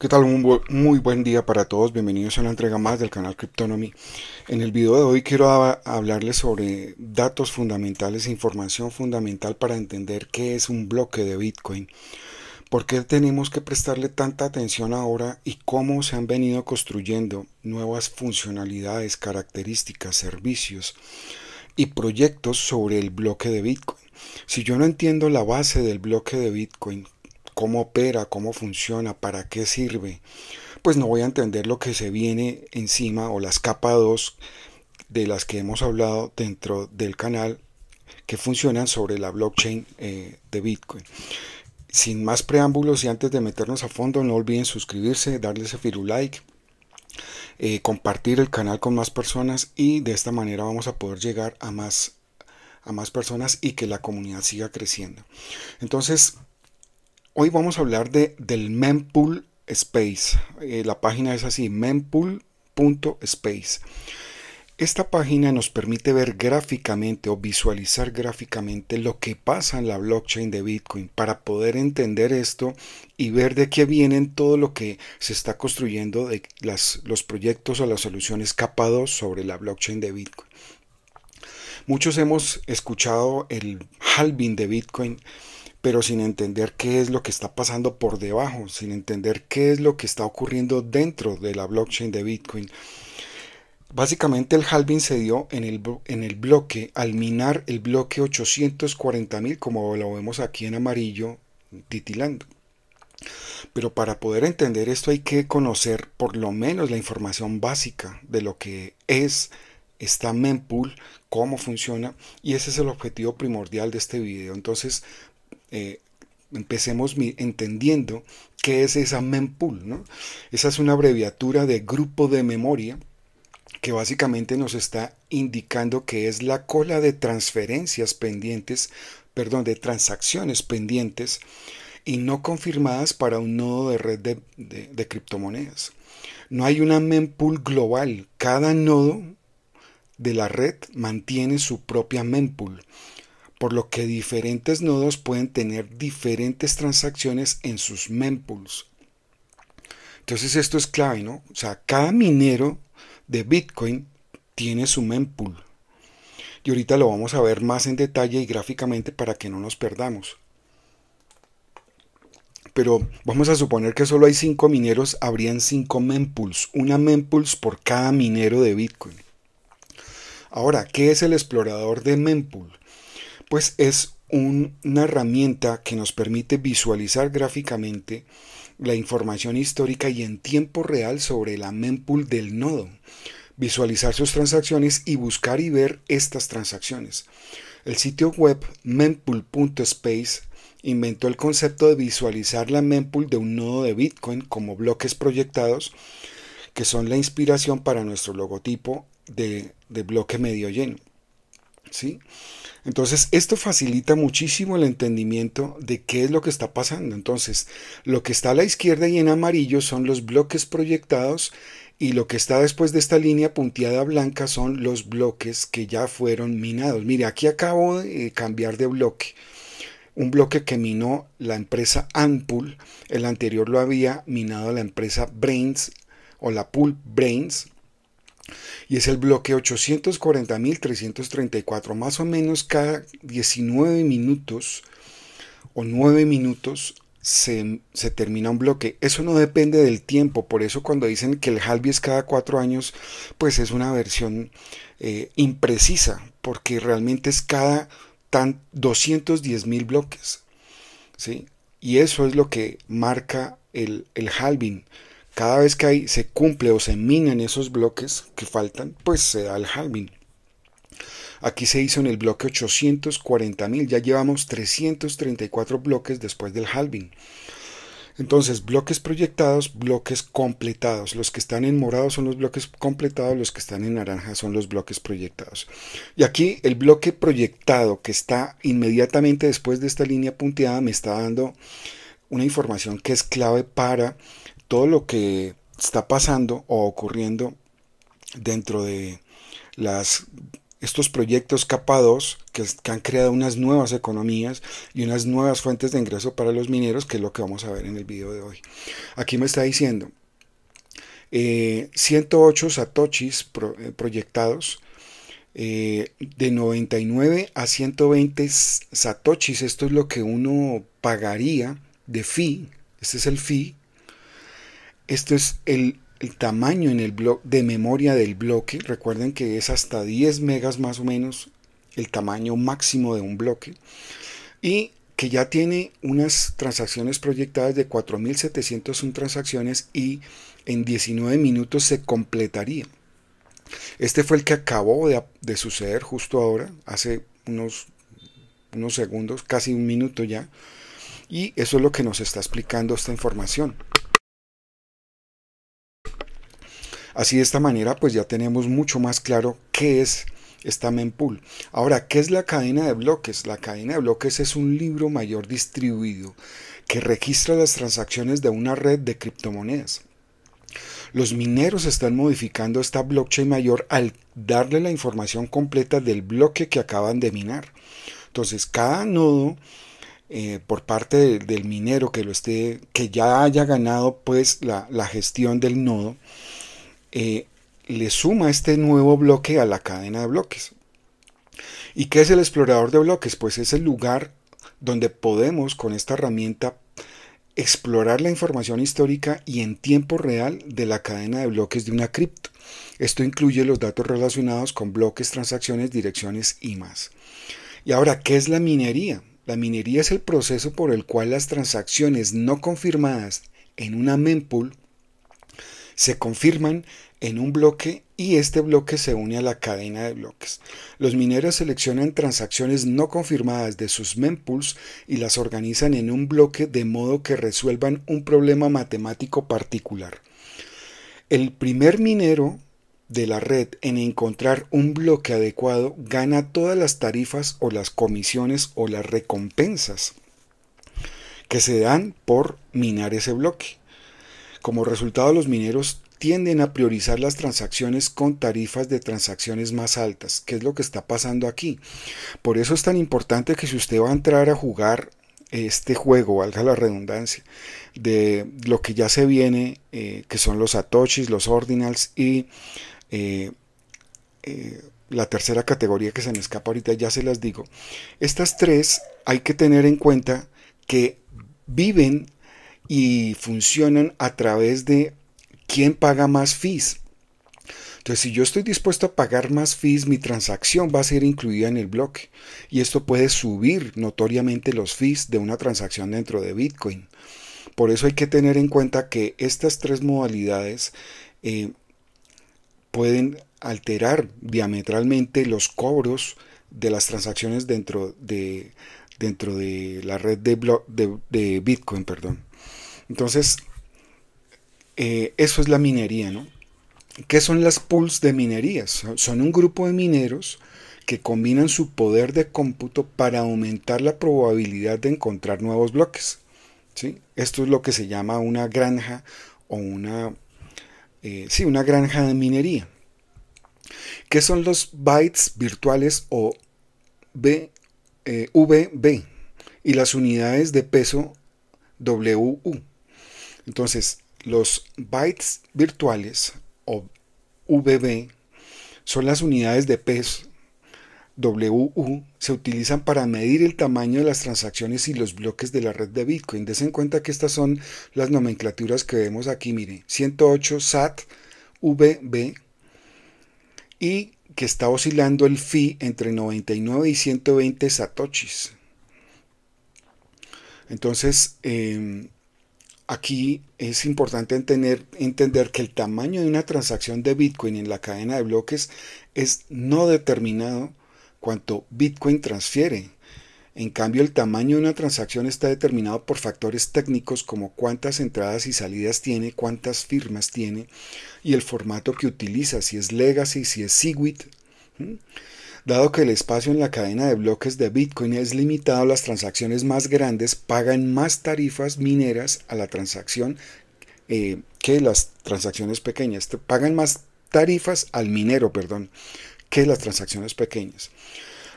¿Qué tal? Un muy buen día para todos. Bienvenidos a una entrega más del canal Cryptonomy. En el video de hoy quiero hablarles sobre datos fundamentales, información fundamental para entender qué es un bloque de Bitcoin. ¿Por qué tenemos que prestarle tanta atención ahora y cómo se han venido construyendo nuevas funcionalidades, características, servicios y proyectos sobre el bloque de Bitcoin? Si yo no entiendo la base del bloque de Bitcoin, cómo opera, cómo funciona, para qué sirve, pues no voy a entender lo que se viene encima o las capas 2 de las que hemos hablado dentro del canal que funcionan sobre la blockchain eh, de Bitcoin. Sin más preámbulos y antes de meternos a fondo, no olviden suscribirse, darle ese firu like, eh, compartir el canal con más personas y de esta manera vamos a poder llegar a más, a más personas y que la comunidad siga creciendo. Entonces, Hoy vamos a hablar de, del mempool space. Eh, la página es así, mempool.space. Esta página nos permite ver gráficamente o visualizar gráficamente lo que pasa en la blockchain de Bitcoin para poder entender esto y ver de qué vienen todo lo que se está construyendo de los proyectos o las soluciones capados sobre la blockchain de Bitcoin. Muchos hemos escuchado el halving de Bitcoin pero sin entender qué es lo que está pasando por debajo, sin entender qué es lo que está ocurriendo dentro de la blockchain de Bitcoin. Básicamente el halving se dio en el, en el bloque, al minar el bloque 840.000, como lo vemos aquí en amarillo, titilando. Pero para poder entender esto hay que conocer por lo menos la información básica de lo que es esta mempool, cómo funciona y ese es el objetivo primordial de este video. Entonces eh, empecemos entendiendo qué es esa mempool. ¿no? Esa es una abreviatura de grupo de memoria que básicamente nos está indicando que es la cola de transferencias pendientes, perdón, de transacciones pendientes y no confirmadas para un nodo de red de, de criptomonedas. No hay una mempool global. Cada nodo de la red mantiene su propia mempool por lo que diferentes nodos pueden tener diferentes transacciones en sus mempools. Entonces esto es clave, ¿no? O sea, cada minero de Bitcoin tiene su mempool. Y ahorita lo vamos a ver más en detalle y gráficamente para que no nos perdamos. Pero vamos a suponer que solo hay 5 mineros, habrían 5 mempools, una mempools por cada minero de Bitcoin. Ahora, ¿qué es el explorador de mempool? pues es una herramienta que nos permite visualizar gráficamente la información histórica y en tiempo real sobre la mempool del nodo, visualizar sus transacciones y buscar y ver estas transacciones. El sitio web mempool.space inventó el concepto de visualizar la mempool de un nodo de Bitcoin como bloques proyectados, que son la inspiración para nuestro logotipo de bloque medio lleno. ¿sí? Entonces, esto facilita muchísimo el entendimiento de qué es lo que está pasando. Entonces, lo que está a la izquierda y en amarillo son los bloques proyectados y lo que está después de esta línea punteada blanca son los bloques que ya fueron minados. Mire, aquí acabo de eh, cambiar de bloque. Un bloque que minó la empresa Ampul, el anterior lo había minado la empresa Brains o la pool Brains y es el bloque 840.334, más o menos cada 19 minutos o 9 minutos se, termina un bloque. Eso no depende del tiempo, por eso cuando dicen que el halving es cada 4 años, pues es una versión eh, imprecisa, porque realmente es cada 210.000 bloques. ¿sí? Y eso es lo que marca el, el halving cada vez que hay, se cumple o se minan esos bloques que faltan, pues se da el halving. Aquí se hizo en el bloque 840.000, ya llevamos 334 bloques después del halving. Entonces, bloques proyectados, bloques completados. Los que están en morado son los bloques completados, los que están en naranja son los bloques proyectados. Y aquí el bloque proyectado que está inmediatamente después de esta línea punteada me está dando una información que es clave para todo lo que está pasando o ocurriendo dentro de las, estos proyectos capados que, han creado unas nuevas economías y unas nuevas fuentes de ingreso para los mineros, que es lo que vamos a ver en el video de hoy. Aquí me está diciendo 108 eh, satoshis eh, proyectados. Eh, de 99 a 120 satoshis esto es lo que uno pagaría de fee este es el fee esto es el, tamaño en el bloque de memoria del bloque. Recuerden que es hasta 10 megas más o menos el tamaño máximo de un bloque. Y que ya tiene unas transacciones proyectadas de 4.701 transacciones y en 19 minutos se completaría. Este fue el que acabó de, suceder justo ahora, hace unos segundos, casi un minuto ya. Y eso es lo que nos está explicando esta información. Así de esta manera pues ya tenemos mucho más claro qué es esta mempool. Ahora, ¿qué es la cadena de bloques? La cadena de bloques es un libro mayor distribuido que registra las transacciones de una red de criptomonedas. Los mineros están modificando esta blockchain mayor al darle la información completa del bloque que acaban de minar. Entonces, cada nodo eh, por parte del minero que lo esté, que ya haya ganado pues la, la gestión del nodo, eh, le suma este nuevo bloque a la cadena de bloques. ¿Y qué es el explorador de bloques? Pues es el lugar donde podemos con esta herramienta explorar la información histórica y en tiempo real de la cadena de bloques de una cripto. Esto incluye los datos relacionados con bloques, transacciones, direcciones y más. Y ahora, ¿qué es la minería? La minería es el proceso por el cual las transacciones no confirmadas en una mempool se confirman en un bloque y este bloque se une a la cadena de bloques. Los mineros seleccionan transacciones no confirmadas de sus mempools y las organizan en un bloque de modo que resuelvan un problema matemático particular. El primer minero de la red en encontrar un bloque adecuado gana todas las tarifas o las comisiones o las recompensas que se dan por minar ese bloque. Como resultado, los mineros tienden a priorizar las transacciones con tarifas de transacciones más altas, que es lo que está pasando aquí. Por eso es tan importante que si usted va a entrar a jugar este juego, valga la redundancia, de lo que ya se viene, eh, que son los Atochis, los Ordinals y eh, eh, la tercera categoría que se me escapa ahorita, ya se las digo. Estas tres hay que tener en cuenta que viven y funcionan a través de quién paga más fees. Entonces, si yo estoy dispuesto a pagar más fees, mi transacción va a ser incluida en el bloque. Y esto puede subir notoriamente los fees de una transacción dentro de Bitcoin. Por eso hay que tener en cuenta que estas tres modalidades eh, pueden alterar diametralmente los cobros de las transacciones dentro de, dentro de la red de, de Bitcoin. Perdón. Entonces, eh, eso es la minería, ¿no? ¿Qué son las pools de minerías? Son un grupo de mineros que combinan su poder de cómputo para aumentar la probabilidad de encontrar nuevos bloques. ¿sí? Esto es lo que se llama una granja o una, eh, sí, una granja de minería. ¿Qué son los bytes virtuales o B, eh, VB y las unidades de peso WU? Entonces, los bytes virtuales o VB son las unidades de peso. WU se utilizan para medir el tamaño de las transacciones y los bloques de la red de Bitcoin. Deseen en cuenta que estas son las nomenclaturas que vemos aquí. Mire, 108 SAT VB y que está oscilando el FI entre 99 y 120 satoshis. Entonces, em, Aquí es importante entender, que el tamaño de una transacción de Bitcoin en la cadena de bloques es no determinado cuanto Bitcoin transfiere. En cambio, el tamaño de una transacción está determinado por factores técnicos como cuántas entradas y salidas tiene, cuántas firmas tiene y el formato que utiliza, si es legacy, si es SegWit. Dado que el espacio en la cadena de bloques de Bitcoin es limitado, las transacciones más grandes pagan más tarifas mineras a la transacción eh, que las transacciones pequeñas. Pagan más tarifas al minero, perdón, que las transacciones pequeñas.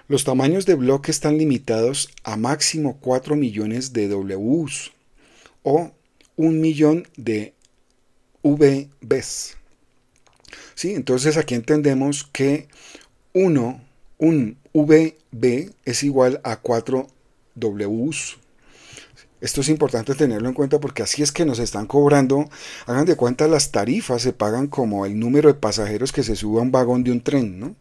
Los tamaños de bloque están limitados a máximo 4 millones de Ws o 1 millón de VBs. Entonces aquí entendemos que 1 un VB es igual a 4 Ws. Esto es importante tenerlo en cuenta porque así es que nos están cobrando. Hagan de cuenta las tarifas se pagan como el número de pasajeros que se suba a un vagón de un tren,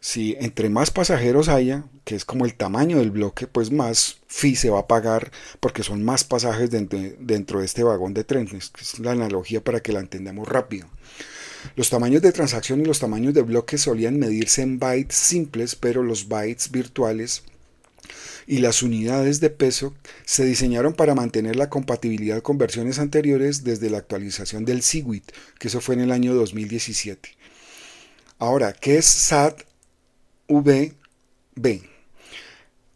Si entre más pasajeros haya, que es como el tamaño del bloque, pues más FI se va a pagar porque son más pasajes dentro, dentro de este vagón de tren. Es la analogía para que la entendamos rápido. Los tamaños de transacción y los tamaños de bloques solían medirse en bytes simples, pero los bytes virtuales y las unidades de peso se diseñaron para mantener la compatibilidad con versiones anteriores desde la actualización del SIGWIT, que eso fue en el año 2017. Ahora, ¿qué es SAT VB?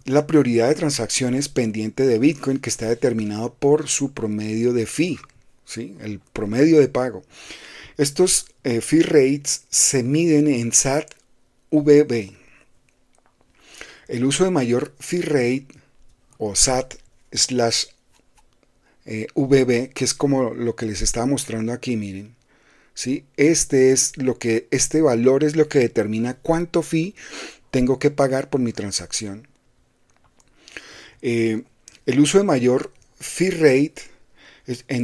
La prioridad de transacciones pendiente de Bitcoin que está determinado por su promedio de fee, ¿sí? el promedio de pago. Estos eh, fee rates se miden en SAT VB. El uso de mayor fee rate o SAT slash eh, VB, que es como lo que les estaba mostrando aquí, miren. ¿sí? Este es lo que, este valor es lo que determina cuánto fee tengo que pagar por mi transacción. Eh, el uso de mayor fee rate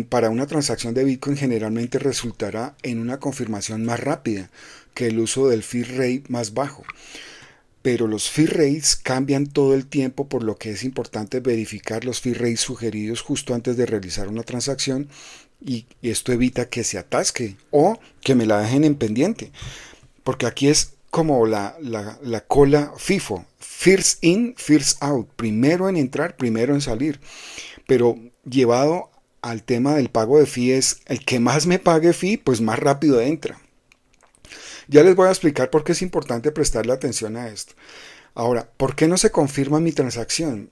para una transacción de Bitcoin generalmente resultará en una confirmación más rápida que el uso del fee rate más bajo. Pero los fee rates cambian todo el tiempo, por lo que es importante verificar los fee rates sugeridos justo antes de realizar una transacción y, esto evita que se atasque o que me la dejen en pendiente. Porque aquí es como la, la, cola FIFO, first in, first out, primero en entrar, primero en salir, pero llevado al tema del pago de fee es el que más me pague fee, pues más rápido entra. Ya les voy a explicar por qué es importante prestarle atención a esto. Ahora, ¿por qué no se confirma mi transacción?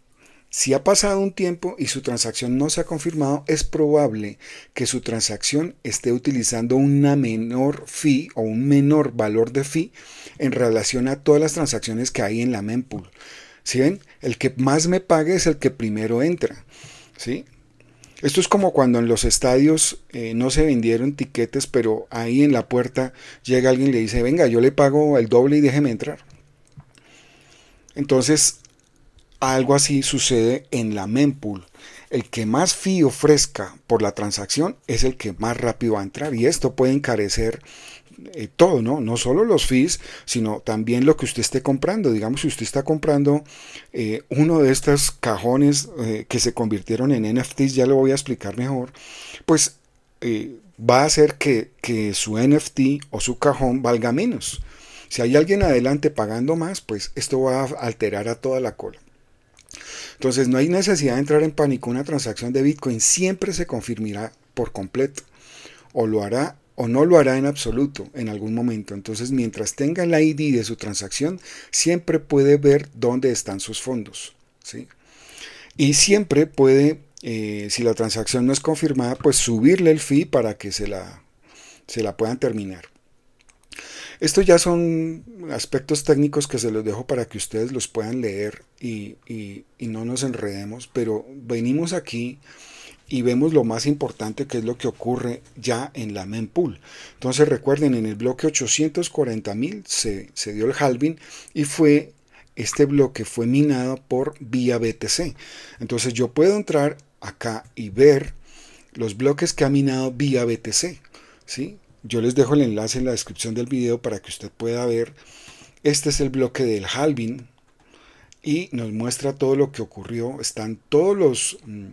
Si ha pasado un tiempo y su transacción no se ha confirmado, es probable que su transacción esté utilizando una menor fee o un menor valor de fee en relación a todas las transacciones que hay en la mempool. si ven? El que más me pague es el que primero entra. ¿Sí? Esto es como cuando en los estadios eh, no se vendieron tiquetes, pero ahí en la puerta llega alguien y le dice, venga, yo le pago el doble y déjeme entrar. Entonces, algo así sucede en la mempool. El que más fee ofrezca por la transacción es el que más rápido va a entrar y esto puede encarecer eh, todo, ¿no? No solo los fees, sino también lo que usted esté comprando. Digamos, si usted está comprando eh, uno de estos cajones eh, que se convirtieron en NFTs, ya lo voy a explicar mejor, pues va a hacer que, que su NFT o su cajón valga menos. Si hay alguien adelante pagando más, pues esto va a alterar a toda la cola. Entonces no hay necesidad de entrar en pánico. Una transacción de Bitcoin siempre se confirmará por completo o lo hará o no lo hará en absoluto en algún momento. Entonces, mientras tenga la ID de su transacción, siempre puede ver dónde están sus fondos. ¿sí? Y siempre puede, eh, si la transacción no es confirmada, pues subirle el fee para que se la, se la puedan terminar. Estos ya son aspectos técnicos que se los dejo para que ustedes los puedan leer y, y no nos enredemos, pero venimos aquí y vemos lo más importante que es lo que ocurre ya en la mempool. Entonces recuerden, en el bloque 840.000 se, se dio el halving y fue este bloque fue minado por vía BTC. Entonces yo puedo entrar acá y ver los bloques que ha minado vía BTC. ¿sí? Yo les dejo el enlace en la descripción del video para que usted pueda ver. Este es el bloque del halving y nos muestra todo lo que ocurrió. Están todos los... Mm,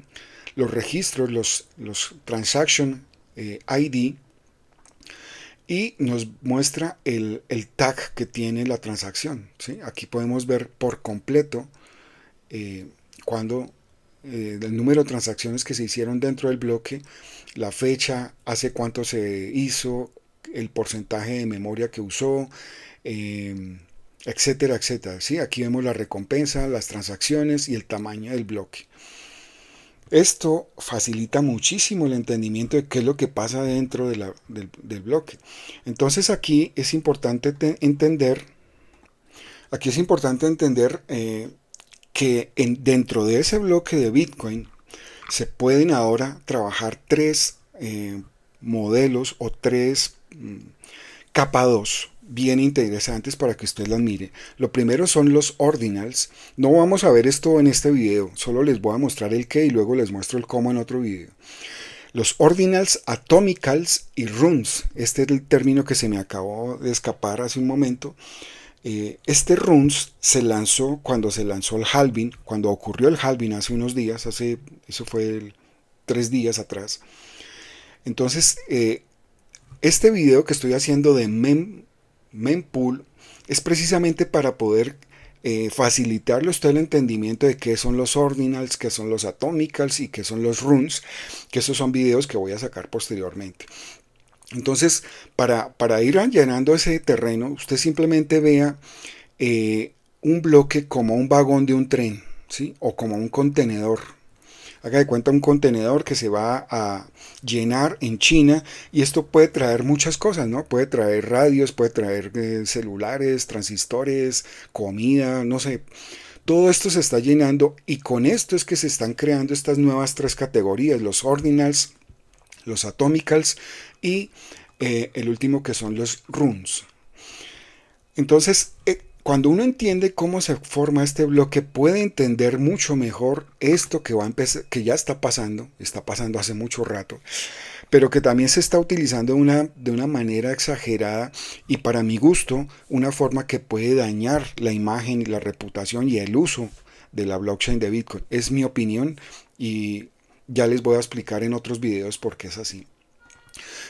los registros, los, transaction eh, ID y nos muestra el, tag que tiene la transacción. Aquí podemos ver por completo eh, cuando eh, el número de transacciones que se hicieron dentro del bloque, la fecha, hace cuánto se hizo, el porcentaje de memoria que usó, em, etcétera, etcétera. Aquí vemos la recompensa, las transacciones y el tamaño del bloque. Esto facilita muchísimo el entendimiento de qué es lo que pasa dentro del, bloque. Entonces aquí es importante entender, aquí es importante entender eh, que dentro de ese bloque de Bitcoin se pueden ahora trabajar tres eh, modelos o tres mm, capa 2 bien interesantes para que usted las mire. Lo primero son los ordinals. No vamos a ver esto en este video, solo les voy a mostrar el qué y luego les muestro el cómo en otro video. Los ordinals, atomicals y runes. Este es el término que se me acabó de escapar hace un momento. Eh, este runes se lanzó cuando se lanzó el halving, cuando ocurrió el halving hace unos días, hace, eso fue tres días atrás. Entonces, eh, este video que estoy haciendo de mem pool es precisamente para poder eh, facilitarle a usted el entendimiento de qué son los ordinals, qué son los atomicals y qué son los runes, que esos son videos que voy a sacar posteriormente. Entonces, para, para ir llenando ese terreno, usted simplemente vea eh, un bloque como un vagón de un tren, ¿sí? O como un contenedor. Haga de cuenta un contenedor que se va a llenar en China y esto puede traer muchas cosas, ¿no? Puede traer radios, puede traer eh, celulares, transistores, comida, no sé. Todo esto se está llenando y con esto es que se están creando estas nuevas tres categorías, los ordinals, los atomicals y eh, el último que son los runes. Entonces, eh, cuando uno entiende cómo se forma este bloque, puede entender mucho mejor esto que, va a que ya está pasando, está pasando hace mucho rato, pero que también se está utilizando una, de una manera exagerada y para mi gusto una forma que puede dañar la imagen y la reputación y el uso de la blockchain de Bitcoin. Es mi opinión y ya les voy a explicar en otros videos por qué es así.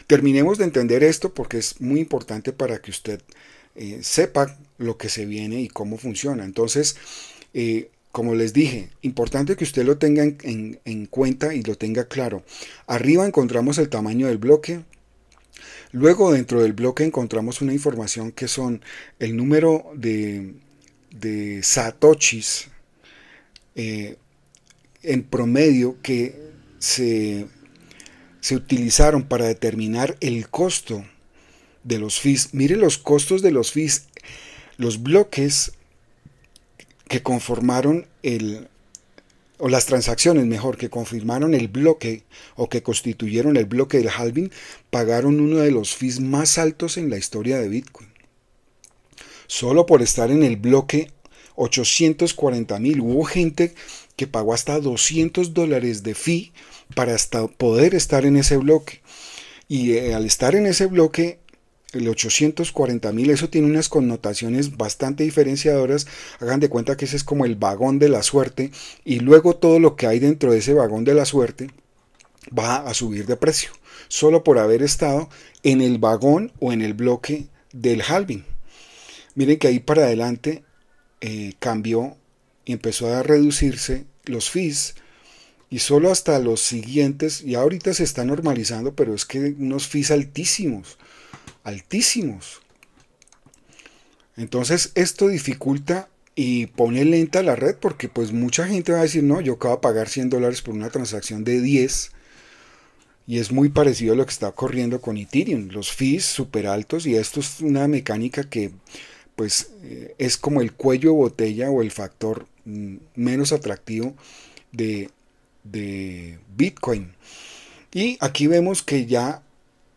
Terminemos de entender esto porque es muy importante para que usted eh, sepa lo que se viene y cómo funciona. Entonces, eh, como les dije, importante que usted lo tenga en, cuenta y lo tenga claro. Arriba encontramos el tamaño del bloque, Luego dentro del bloque encontramos una información que son el número de, satoshis eh, en promedio que se, se utilizaron para determinar el costo de los fees. Mire los costos de los fees. Los bloques que conformaron el, o las transacciones mejor, que confirmaron el bloque o que constituyeron el bloque del halving, pagaron uno de los fees más altos en la historia de Bitcoin. Solo por estar en el bloque 840 mil, hubo gente que pagó hasta 200 dólares de fee para hasta poder estar en ese bloque. Y eh, al estar en ese bloque, el 840 mil, eso tiene unas connotaciones bastante diferenciadoras. Hagan de cuenta que ese es como el vagón de la suerte y luego todo lo que hay dentro de ese vagón de la suerte va a subir de precio, solo por haber estado en el vagón o en el bloque del halving. Miren que ahí para adelante eh, cambió y empezó a reducirse los fees y solo hasta los siguientes, y ahorita se está normalizando, pero es que unos fees altísimos altísimos. Entonces esto dificulta y pone lenta la red porque pues mucha gente va a decir, no, yo acabo de pagar 100 dólares por una transacción de 10 y es muy parecido a lo que está ocurriendo con Ethereum, los fees súper altos y esto es una mecánica que pues eh, es como el cuello botella o el factor mm, menos atractivo de, de Bitcoin. Y aquí vemos que ya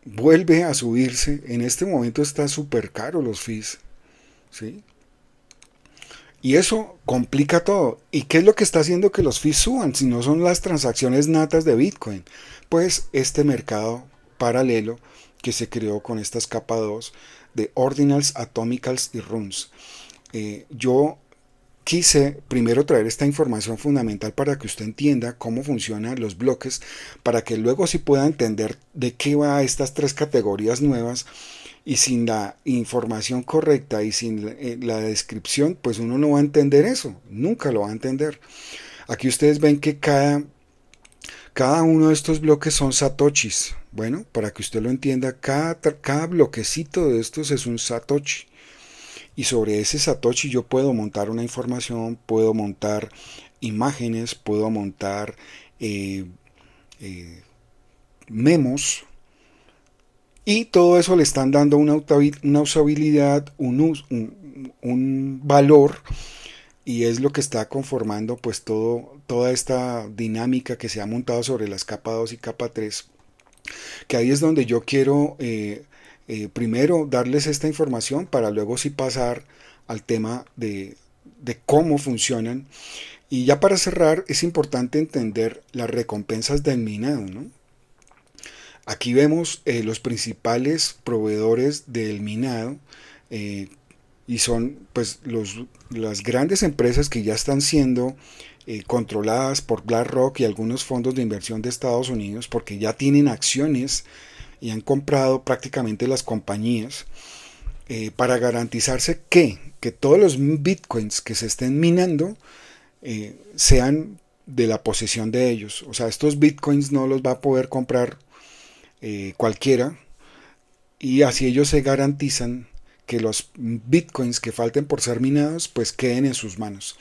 vuelve a subirse. En este momento está súper caro los fees. ¿sí? Y eso complica todo. ¿Y qué es lo que está haciendo que los fees suban si no son las transacciones natas de Bitcoin? Pues este mercado paralelo que se creó con estas capas 2 de Ordinals, Atomicals y Runes. Eh, yo Quise primero traer esta información fundamental para que usted entienda cómo funcionan los bloques, para que luego sí pueda entender de qué va estas tres categorías nuevas y sin la información correcta y sin eh, la, descripción, pues uno no va a entender eso, nunca lo va a entender. Aquí ustedes ven que cada, cada uno de estos bloques son satoshis. Bueno, para que usted lo entienda, cada, cada bloquecito de estos es un satoshi y sobre ese Satoshi yo puedo montar una información, puedo montar imágenes, puedo montar eh, eh, memos y todo eso le están dando una, usabilidad, un, valor y es lo que está conformando pues todo, toda esta dinámica que se ha montado sobre las capa 2 y capa 3 que ahí es donde yo quiero eh, eh, primero darles esta información para luego sí pasar al tema de, cómo funcionan. Y ya para cerrar, es importante entender las recompensas del minado. Aquí vemos eh, los principales proveedores del minado eh, y son pues, las grandes empresas que ya están siendo controladas por BlackRock y algunos fondos de inversión de Estados Unidos porque ya tienen acciones y han comprado prácticamente las compañías eh, para garantizarse que, todos los bitcoins que se estén minando eh, sean de la posesión de ellos. O sea, estos bitcoins no los va a poder comprar eh, cualquiera y así ellos se garantizan que los bitcoins que falten por ser minados pues queden en sus manos.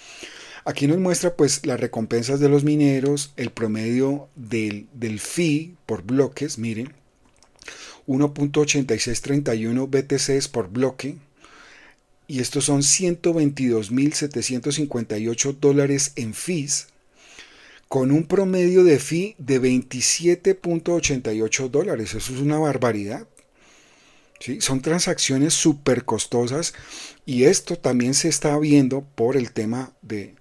Aquí nos muestra pues las recompensas de los mineros, el promedio del, del fee por bloques, miren, 1.8631 BTCs por bloque y estos son 122.758 dólares en fees con un promedio de fee de 27.88 dólares. Eso es una barbaridad. Son transacciones súper costosas y esto también se está viendo por el tema de,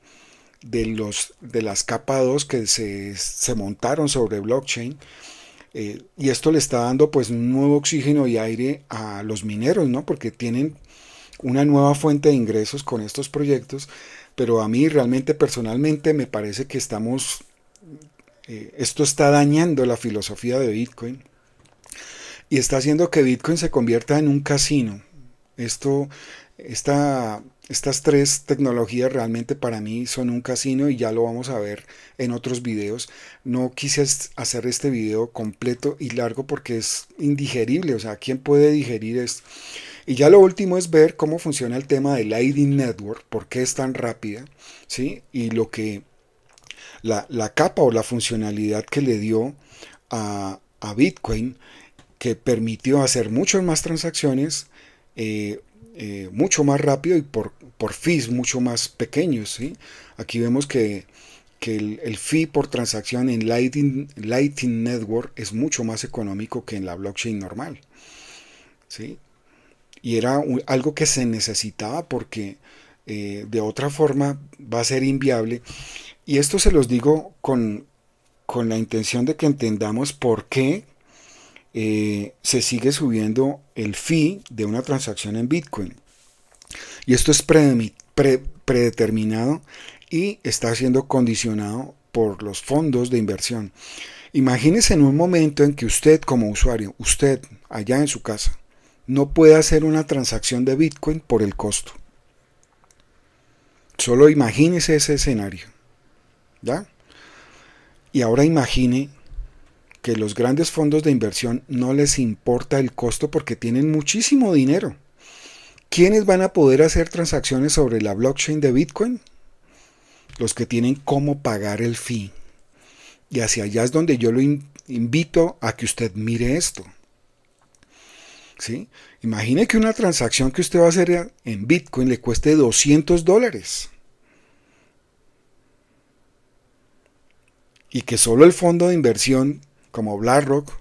los, de las capa 2 que se, se montaron sobre blockchain eh, y esto le está dando pues nuevo oxígeno y aire a los mineros, ¿no? Porque tienen una nueva fuente de ingresos con estos proyectos, pero a mí realmente personalmente me parece que estamos, eh, esto está dañando la filosofía de Bitcoin y está haciendo que Bitcoin se convierta en un casino. Esto, está... Estas tres tecnologías realmente para mí son un casino y ya lo vamos a ver en otros videos. No quise hacer este video completo y largo porque es indigerible, o sea, ¿quién puede digerir esto? Y ya lo último es ver cómo funciona el tema del ID Network, por qué es tan rápida, ¿sí? Y lo que la, capa o la funcionalidad que le dio a, Bitcoin que permitió hacer muchas más transacciones, eh, eh, mucho más rápido y por por fees mucho más pequeños. ¿sí? Aquí vemos que, el, fee por transacción en Lightning, Network es mucho más económico que en la blockchain normal. ¿sí? Y era algo que se necesitaba porque eh, de otra forma va a ser inviable. Y esto se los digo con, la intención de que entendamos por qué eh, se sigue subiendo el fee de una transacción en Bitcoin. Y esto es predeterminado y está siendo condicionado por los fondos de inversión. Imagínese en un momento en que usted como usuario, usted allá en su casa, no puede hacer una transacción de Bitcoin por el costo. Solo imagínese ese escenario. Y ahora imagine que los grandes fondos de inversión no les importa el costo porque tienen muchísimo dinero. ¿Quiénes van a poder hacer transacciones sobre la blockchain de Bitcoin? Los que tienen cómo pagar el fee. Y hacia allá es donde yo lo invito a que usted mire esto. ¿Sí? Imagine que una transacción que usted va a hacer en Bitcoin le cueste 200 dólares. Y que solo el fondo de inversión como BlackRock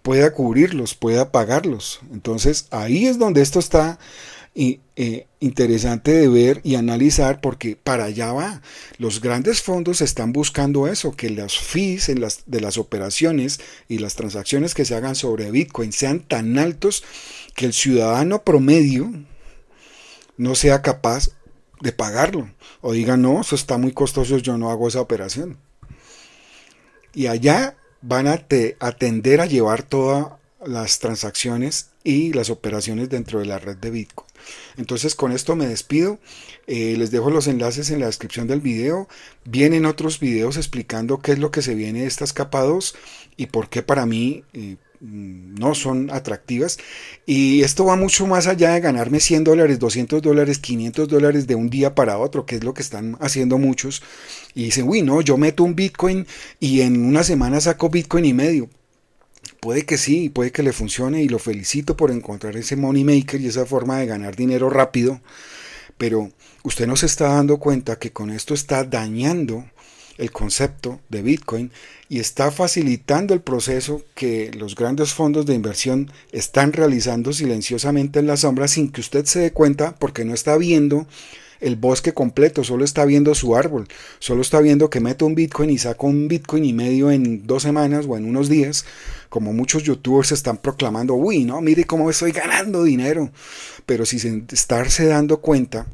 pueda cubrirlos, pueda pagarlos. Entonces ahí es donde esto está y eh, interesante de ver y analizar porque para allá va. Los grandes fondos están buscando eso, que las fees en las, de las operaciones y las transacciones que se hagan sobre Bitcoin sean tan altos que el ciudadano promedio no sea capaz de pagarlo o diga no, eso está muy costoso, yo no hago esa operación. Y allá van a, atender a llevar todas las transacciones y las operaciones dentro de la red de Bitcoin. Entonces con esto me despido, eh, les dejo los enlaces en la descripción del video, vienen otros videos explicando qué es lo que se viene de estas capas 2 y por qué para mí... Eh, mm, no son atractivas y esto va mucho más allá de ganarme 100 dólares, 200 dólares, 500 dólares de un día para otro, que es lo que están haciendo muchos y dicen, uy, no, yo meto un Bitcoin y en una semana saco Bitcoin y medio puede que sí, puede que le funcione y lo felicito por encontrar ese money maker y esa forma de ganar dinero rápido, pero usted no se está dando cuenta que con esto está dañando el concepto de Bitcoin y está facilitando el proceso que los grandes fondos de inversión están realizando silenciosamente en la sombra sin que usted se dé cuenta porque no está viendo el bosque completo, solo está viendo su árbol, solo está viendo que meto un Bitcoin y saco un Bitcoin y medio en dos semanas o en unos días, como muchos youtubers están proclamando, uy, no, mire cómo estoy ganando dinero, pero sin estarse dando cuenta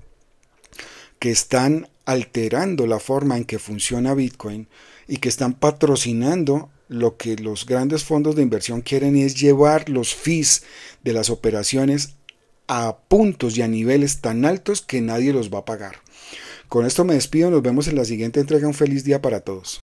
que están alterando la forma en que funciona Bitcoin y que están patrocinando lo que los grandes fondos de inversión quieren es llevar los fees de las operaciones a puntos y a niveles tan altos que nadie los va a pagar. Con esto me despido, nos vemos en la siguiente entrega. Un feliz día para todos.